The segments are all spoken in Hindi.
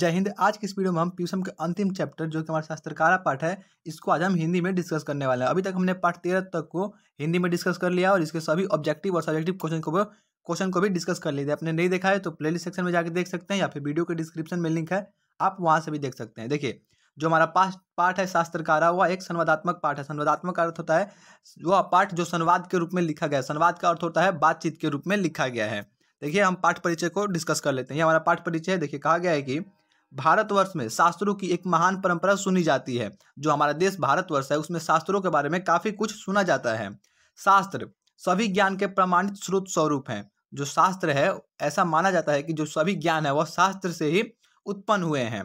जय हिंद आज की इस वीडियो में हम पीसम के अंतिम चैप्टर जो कि हमारा शास्त्रकारा पाठ है इसको आज हम हिंदी में डिस्कस करने वाले हैं अभी तक हमने पार्ट तेरह तक को हिंदी में डिस्कस कर लिया और इसके सभी ऑब्जेक्टिव और सब्जेक्टिव क्वेश्चन को क्वेश्चन को भी डिस्कस कर लिया आपने नहीं देखा है तो प्ले सेक्शन में जाकर देख सकते हैं या फिर वीडियो के डिस्क्रिप्शन में लिंक है आप वहाँ से भी देख सकते हैं देखिए जो हमारा पास पाठ है शास्त्रकारा वह एक संवादात्मक पाठ है संवादात्मक अर्थ होता है वह पाठ जो संवाद के रूप में लिखा गया है संवाद का अर्थ होता है बातचीत के रूप में लिखा गया है देखिए हम पाठ परिचय को डिस्कस कर लेते हैं ये हमारा पाठ परिचय देखिए कहा गया है कि भारतवर्ष में शास्त्रों की एक महान परंपरा सुनी जाती है जो हमारा देश भारतवर्ष है उसमें शास्त्रों के बारे में काफ़ी कुछ सुना जाता है शास्त्र सभी ज्ञान के प्रमाणित स्रोत स्वरूप हैं जो शास्त्र है ऐसा माना जाता है कि जो सभी ज्ञान है वह शास्त्र से ही उत्पन्न हुए हैं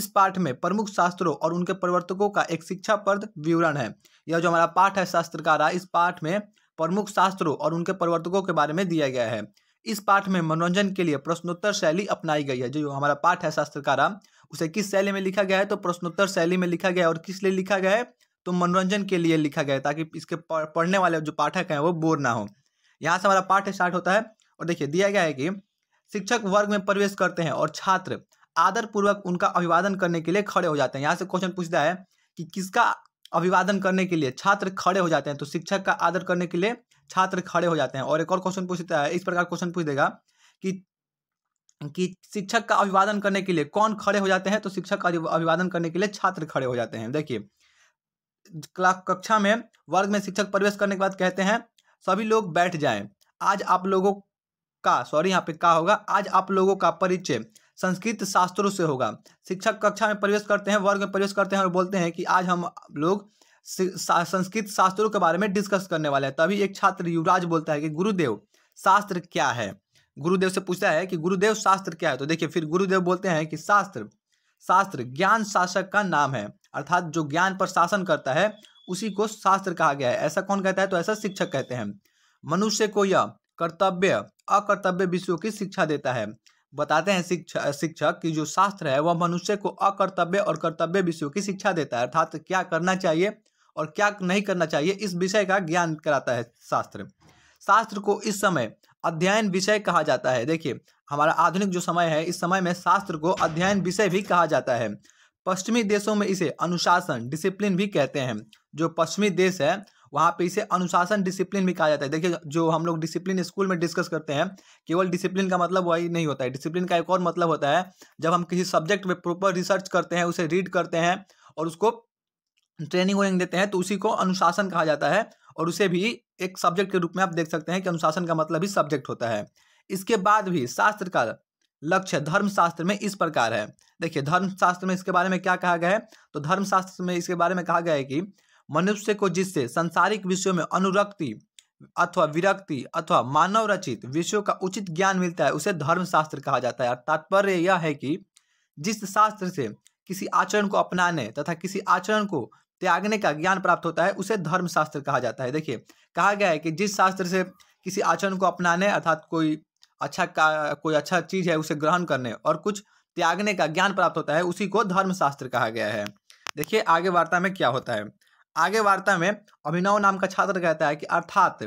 इस पाठ में प्रमुख शास्त्रों और उनके प्रवर्तकों का एक शिक्षाप्रद विवरण है यह जो हमारा पाठ है शास्त्रकारा इस पाठ में प्रमुख शास्त्रों और उनके प्रवर्तकों के बारे में दिया गया है इस पाठ में मनोरंजन के लिए प्रश्नोत्तर शैली अपनाई गई है जो हमारा पाठ है शास्त्र का राम हाँ, उसे किस शैली में लिखा गया है तो प्रश्नोत्तर शैली में लिखा गया है और किस लिए लिखा गया है तो मनोरंजन के लिए लिखा गया है ताकि इसके पढ़ने वाले जो पाठक हैं वो बोर ना हो यहाँ से हमारा पाठ स्टार्ट होता है और देखिए दिया गया है कि शिक्षक वर्ग में प्रवेश करते हैं और छात्र आदरपूर्वक उनका अभिवादन करने के लिए खड़े हो जाते हैं यहाँ से क्वेश्चन पूछता है कि किसका अभिवादन करने के लिए छात्र खड़े हो जाते हैं तो शिक्षक का आदर करने के लिए छात्र खड़े हो जाते हैं और एक और क्वेश्चन पूछता है इस प्रकार क्वेश्चन पूछ देगा कि कि शिक्षक का अभिवादन करने के लिए कौन खड़े हो जाते हैं तो शिक्षक का अभिवादन करने के लिए छात्र खड़े हो जाते हैं देखिए क्लास कक्षा में वर्ग में शिक्षक प्रवेश करने के बाद कहते हैं सभी लोग बैठ जाएं आज आप लोगों का सॉरी यहाँ पे क्या होगा आज आप लोगों का परिचय संस्कृत शास्त्रों से होगा शिक्षक कक्षा में प्रवेश करते हैं वर्ग में प्रवेश करते हैं और बोलते हैं कि आज हम लोग संस्कृत शास्त्रों के बारे में डिस्कस करने वाले हैं तभी एक छात्र युवराज बोलता है कि गुरुदेव शास्त्र क्या है गुरुदेव से पूछता है कि गुरुदेव शास्त्र क्या है तो देखिए फिर गुरुदेव बोलते हैं कि शास्त्र शास्त्र ज्ञान शासक का नाम है अर्थात जो ज्ञान पर शासन करता है उसी को शास्त्र कहा गया है ऐसा कौन कहता है तो ऐसा शिक्षक कहते हैं मनुष्य को यह कर्तव्य अकर्तव्य विषयों की शिक्षा देता है बताते हैं शिक्षा शिक्षक कि जो शास्त्र है वह मनुष्य को अकर्तव्य और कर्तव्य विषयों की शिक्षा देता है अर्थात क्या करना चाहिए और क्या नहीं करना चाहिए इस विषय का ज्ञान कराता है शास्त्र शास्त्र को इस समय अध्ययन विषय कहा जाता है देखिए हमारा आधुनिक जो समय है इस समय में शास्त्र को अध्ययन विषय भी कहा जाता है पश्चिमी देशों में इसे अनुशासन डिसिप्लिन भी कहते हैं जो पश्चिमी देश है वहाँ पे इसे अनुशासन डिसिप्लिन भी कहा जाता है देखिए जो हम लोग डिसिप्लिन स्कूल में डिस्कस करते हैं केवल डिसिप्लिन का मतलब वही नहीं होता है डिसिप्लिन का एक और मतलब होता है जब हम किसी सब्जेक्ट में प्रॉपर रिसर्च करते हैं उसे रीड करते हैं और उसको ट्रेनिंग वेनिंग देते हैं तो उसी को अनुशासन कहा जाता है और उसे भी एक सब्जेक्ट के रूप में आप देख सकते हैं कि अनुशासन का मतलब ही सब्जेक्ट होता है इसके बाद भी शास्त्र का लक्ष्य धर्मशास्त्र में इस प्रकार है देखिए धर्मशास्त्र में इसके बारे में क्या कहा गया है तो धर्मशास्त्र में इसके बारे में कहा गया है कि मनुष्य को जिससे संसारिक विषयों में अनुरक्ति अथवा विरक्ति अथवा मानव रचित विषयों का उचित ज्ञान मिलता है उसे धर्मशास्त्र कहा जाता है तात्पर्य यह है कि जिस शास्त्र से किसी आचरण को अपनाने तथा किसी आचरण को त्यागने का ज्ञान प्राप्त होता है उसे धर्मशास्त्र कहा जाता है देखिए कहा गया है कि जिस शास्त्र से किसी आचरण को अपनाने अर्थात कोई अच्छा का कोई अच्छा चीज़ है उसे ग्रहण करने और कुछ त्यागने का ज्ञान प्राप्त होता है उसी को धर्मशास्त्र कहा गया है देखिए आगे वार्ता में क्या होता है आगे वार्ता में अभिनव नाम का छात्र कहता है कि अर्थात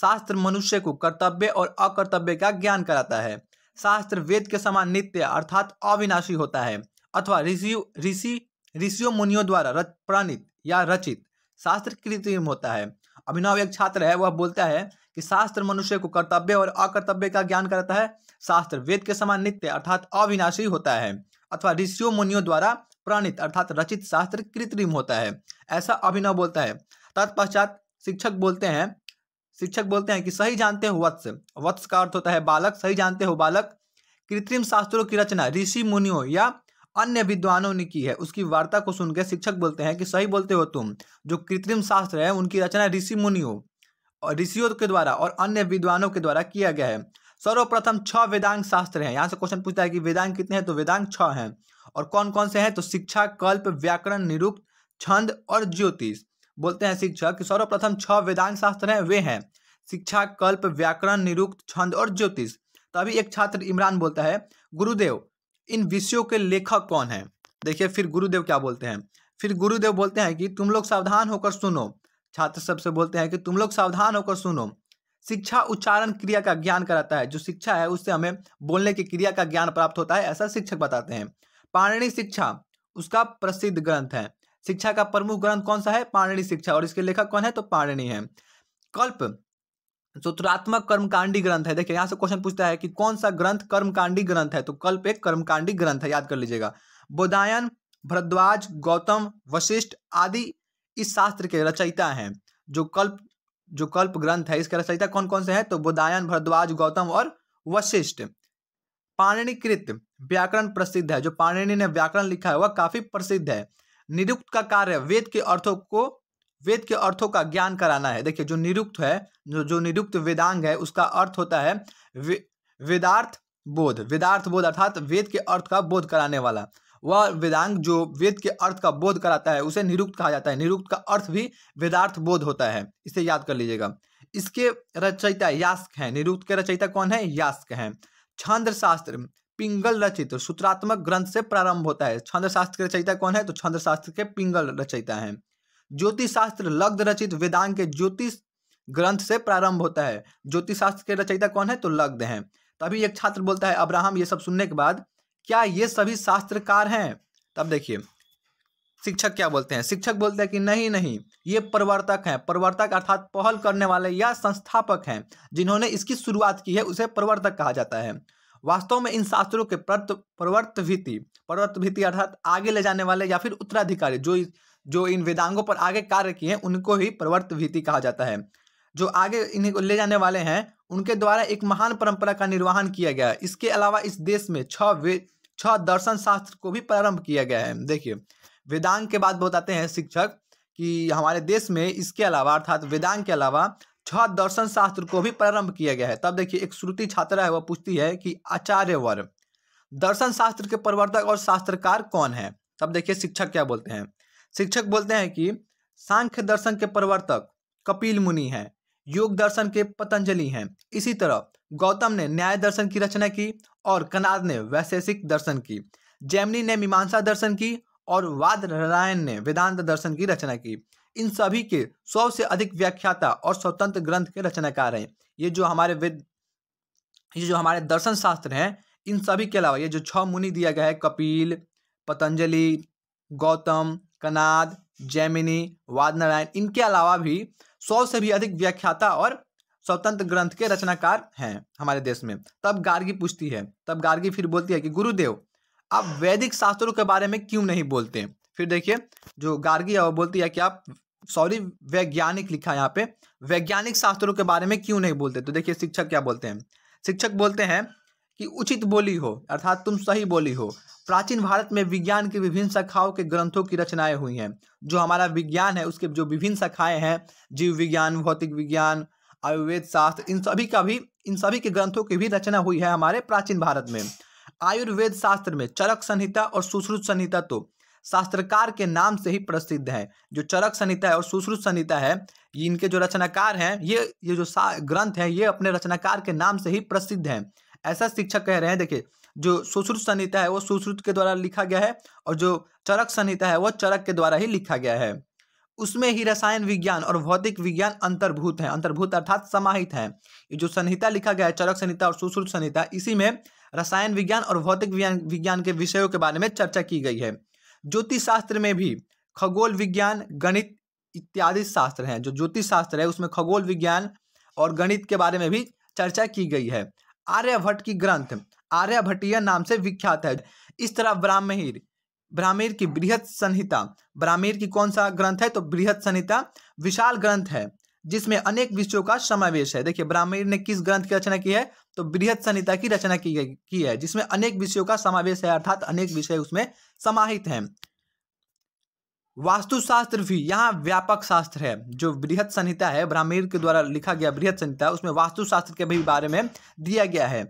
शास्त्र मनुष्य को कर्तव्य और अकर्तव्य का ज्ञान कराता है शास्त्र वेद के समान नित्य अर्थात अविनाशी होता है अथवा ऋषि ऋषि ऋषियों मुनियों द्वारा प्रणित या रचित शास्त्र कृत्रिम तो होता है अभिनव एक छात्र है वह बोलता है कि शास्त्र मनुष्य को कर्तव्य और अकर्तव्य का ज्ञान कराता है शास्त्र वेद के समान नित्य अर्थात अविनाशी होता है अथवा ऋषियों मुनियों द्वारा प्रणित अर्थात रचित शास्त्र कृत्रिम होता है ऐसा अभिनव बोलता है तत्पश्चात शिक्षक बोलते हैं शिक्षक बोलते हैं कि सही जानते हो वत्स वत्स का अर्थ होता है बालक सही जानते हो बालक कृत्रिम शास्त्रों की रचना ऋषि मुनियों या अन्य विद्वानों ने की है उसकी वार्ता को सुनकर शिक्षक बोलते हैं कि सही बोलते हो तुम जो कृत्रिम शास्त्र है उनकी रचना ऋषि मुनियों और ऋषियों के द्वारा और अन्य विद्वानों के द्वारा किया गया है सर्वप्रथम छह वेदांग शास्त्र हैं यहाँ से क्वेश्चन पूछता है कि वेदांग कितने हैं तो वेदांग छ हैं और कौन कौन से हैं तो शिक्षा कल्प व्याकरण निरुक्त छंद और ज्योतिष बोलते हैं शिक्षक कि सर्वप्रथम छह वेदांग शास्त्र हैं वे हैं शिक्षा कल्प व्याकरण निरुक्त छंद और ज्योतिष तभी एक छात्र इमरान बोलता है गुरुदेव इन विषयों के लेखक कौन है देखिए फिर गुरुदेव क्या बोलते हैं फिर गुरुदेव बोलते हैं कि तुम लोग सावधान होकर सुनो छात्र सबसे बोलते हैं कि तुम लोग सावधान होकर सुनो शिक्षा उच्चारण क्रिया का ज्ञान कराता है जो शिक्षा है उससे हमें बोलने की क्रिया का ज्ञान प्राप्त होता है ऐसा शिक्षक बताते हैं पाणिनी शिक्षा उसका प्रसिद्ध ग्रंथ है शिक्षा का प्रमुख ग्रंथ कौन सा है पाणिनी शिक्षा और इसके लेखक कौन है तो पाणिनी है कल्प सूत्रात्मक कर्मकांडी ग्रंथ है देखिए यहाँ से क्वेश्चन पूछता है कि कौन सा ग्रंथ कर्मकांडी ग्रंथ है तो कल्प एक कर्मकांडी ग्रंथ है याद कर लीजिएगा बोधायन भरद्वाज गौतम वशिष्ठ आदि इस शास्त्र के रचयिता हैं जो कल्प जो कल्प ग्रंथ है इसके रचयिता कौन कौन से हैं तो बोधायन भरद्वाज गौतम और वशिष्ठ पाणिनिकृत व्याकरण प्रसिद्ध है जो पाणिनि ने व्याकरण लिखा है वह काफी प्रसिद्ध है निरुक्त का कार्य वेद के अर्थों को वेद के अर्थों का ज्ञान कराना है देखिए जो निरुक्त है जो जो निरुक्त वेदांग है उसका अर्थ होता है वे, वेदार्थ बोध वेदार्थ बोध अर्थात वेद के अर्थ का बोध कराने वाला वह वेदांग जो वेद के अर्थ का बोध कराता है उसे निरुक्त कहा जाता है निरुक्त का अर्थ भी वेदार्थ बोध होता है इसे याद कर लीजिएगा इसके रचयिता यास्क हैं निरुक्त के रचयिता कौन है यास्क हैं छंद शास्त्र पिंगल रचित सूत्रात्मक ग्रंथ से प्रारंभ होता है छंद शास्त्र के रचयिता कौन है तो छंद शास्त्र के पिंगल रचयिता हैं ज्योतिष शास्त्र लग्न रचित वेदांग के ज्योतिष ग्रंथ से प्रारंभ होता है ज्योतिष शास्त्र के रचयिता कौन है तो लग्न है तभी एक छात्र बोलता है अब्राहम ये सब सुनने के बाद क्या ये सभी शास्त्रकार हैं तब देखिए शिक्षक क्या बोलते हैं शिक्षक बोलते हैं कि नहीं नहीं ये प्रवर्तक हैं प्रवर्तक अर्थात पहल करने वाले या संस्थापक हैं जिन्होंने इसकी शुरुआत की है उसे प्रवर्तक कहा जाता है वास्तव में इन शास्त्रों के प्रवर्त प्रवर्त भीति अर्थात आगे ले जाने वाले या फिर उत्तराधिकारी जो जो इन वेदांगों पर आगे कार्य किए उनको ही प्रवर्त भीति कहा जाता है जो आगे इन्हें ले जाने वाले हैं उनके द्वारा एक महान परंपरा का निर्वहन किया गया है इसके अलावा इस देश में छह वे दर्शन शास्त्र को भी प्रारंभ किया गया है देखिए वेदांग के बाद बताते हैं शिक्षक कि हमारे देश में इसके अलावा अर्थात वेदांग के अलावा छह दर्शन शास्त्र को भी प्रारंभ किया गया है तब देखिए एक श्रुति छात्रा है वह पूछती है कि आचार्य वर्ग दर्शन शास्त्र के प्रवर्तक और शास्त्रकार कौन है तब देखिए शिक्षक क्या बोलते हैं शिक्षक बोलते हैं कि सांख्य दर्शन के प्रवर्तक कपिल मुनि हैं योग दर्शन के पतंजलि हैं इसी तरह गौतम ने न्याय दर्शन की रचना की और कनाद ने वैशेषिक दर्शन की जैमनी ने मीमांसा दर्शन की और वाद नारायण ने वेदांत दर्शन की रचना की इन सभी के सौ से अधिक व्याख्याता और स्वतंत्र ग्रंथ के रचनाकार हैं ये जो हमारे वेद ये जो हमारे दर्शन शास्त्र हैं इन सभी के अलावा ये जो छह मुनि दिया गया है कपिल पतंजलि गौतम कनाद जैमिनी वादनारायण इनके अलावा भी सौ से भी अधिक व्याख्याता और स्वतंत्र ग्रंथ के रचनाकार हैं हमारे देश में तब गार्गी पूछती है तब गार्गी फिर बोलती है कि गुरुदेव आप वैदिक शास्त्रों के बारे में क्यों नहीं बोलते फिर देखिए जो गार्गी है वो बोलती है कि आप सॉरी वैज्ञानिक लिखा है यहाँ पे वैज्ञानिक शास्त्रों के बारे में क्यों नहीं बोलते तो देखिए शिक्षक क्या बोलते हैं शिक्षक बोलते हैं कि उचित बोली हो अर्थात तुम सही बोली हो प्राचीन भारत में विज्ञान की विभिन्न शाखाओं के ग्रंथों की रचनाएं हुई हैं जो हमारा विज्ञान है उसके जो विभिन्न शाखाएं हैं जीव विज्ञान भौतिक विज्ञान आयुर्वेद शास्त्र इन सभी का भी इन सभी के ग्रंथों की भी रचना हुई है हमारे प्राचीन भारत में आयुर्वेद शास्त्र में चरक संहिता और सुश्रुत संहिता तो शास्त्रकार के नाम से ही प्रसिद्ध है जो चरक संहिता है और सुश्रुत संहिता है इनके जो रचनाकार हैं ये ये जो ग्रंथ हैं ये अपने रचनाकार के नाम से ही प्रसिद्ध हैं ऐसा शिक्षक कह रहे हैं देखिए जो सुश्रुत संहिता है वो सुश्रुत के द्वारा लिखा गया है और जो चरक संहिता है वो चरक के द्वारा ही लिखा गया है उसमें ही रसायन विज्ञान और भौतिक विज्ञान अंतर्भूत है अंतर्भूत अर्थात समाहित है ये जो संहिता लिखा गया है चरक संहिता और सुश्रुत संहिता इसी में रसायन विज्ञान और भौतिक विज्ञान के विषयों के बारे में चर्चा की गई है ज्योतिष शास्त्र में भी खगोल विज्ञान गणित इत्यादि शास्त्र हैं जो ज्योतिष शास्त्र है उसमें खगोल विज्ञान और गणित के बारे में भी चर्चा की गई है आर्यभट्ट की ग्रंथ आर्यभट्टीय नाम से विख्यात है इस तरह ब्राह्मीर ब्राह्मीर की बृहत संहिता ब्राह्मीर की कौन सा ग्रंथ है तो बृहत संहिता विशाल ग्रंथ है जिसमें अनेक विषयों का समावेश है देखिए ब्राह्मीर ने किस ग्रंथ की रचना की है तो बृहत संहिता की रचना की की है जिसमें अनेक विषयों का समावेश है अर्थात अनेक विषय उसमें समाहित हैं वास्तुशास्त्र भी यहाँ व्यापक शास्त्र है जो बृहत संहिता है ब्राह्मीर के द्वारा लिखा गया बृहत संहिता उसमें वास्तुशास्त्र के भी बारे में दिया गया है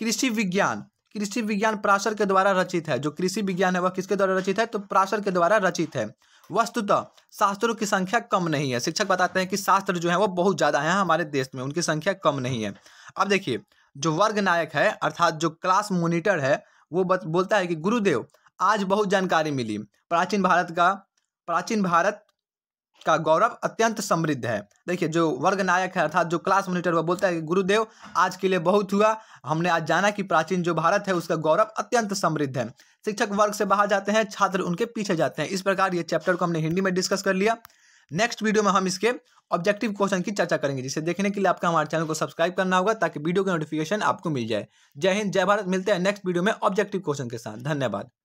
कृषि विज्ञान कृषि विज्ञान प्राशर के द्वारा रचित है जो कृषि विज्ञान है वह किसके द्वारा रचित है तो प्राशर के द्वारा रचित है वस्तुतः शास्त्रों की संख्या कम नहीं है शिक्षक बताते हैं कि शास्त्र जो है वो बहुत ज़्यादा है हमारे देश में उनकी संख्या कम नहीं है अब देखिए जो वर्ग नायक है अर्थात जो क्लास मोनिटर है वो बोलता है कि गुरुदेव आज बहुत जानकारी मिली प्राचीन भारत का प्राचीन भारत का गौरव अत्यंत समृद्ध है देखिए जो वर्ग नायक है अर्थात जो क्लास मोनिटर वह बोलता है कि गुरुदेव आज के लिए बहुत हुआ हमने आज जाना कि प्राचीन जो भारत है उसका गौरव अत्यंत समृद्ध है शिक्षक वर्ग से बाहर जाते हैं छात्र उनके पीछे जाते हैं इस प्रकार ये चैप्टर को हमने हिंदी में डिस्कस कर लिया नेक्स्ट वीडियो में हम इसके ऑब्जेक्टिव क्वेश्चन की चर्चा करेंगे जिसे देखने के लिए आपका हमारे चैनल को सब्सक्राइब करना होगा ताकि वीडियो की नोटिफिकेशन आपको मिल जाए जय हिंद जय भारत मिलते हैं नेक्स्ट वीडियो में ऑब्जेक्टिव क्वेश्चन के साथ धन्यवाद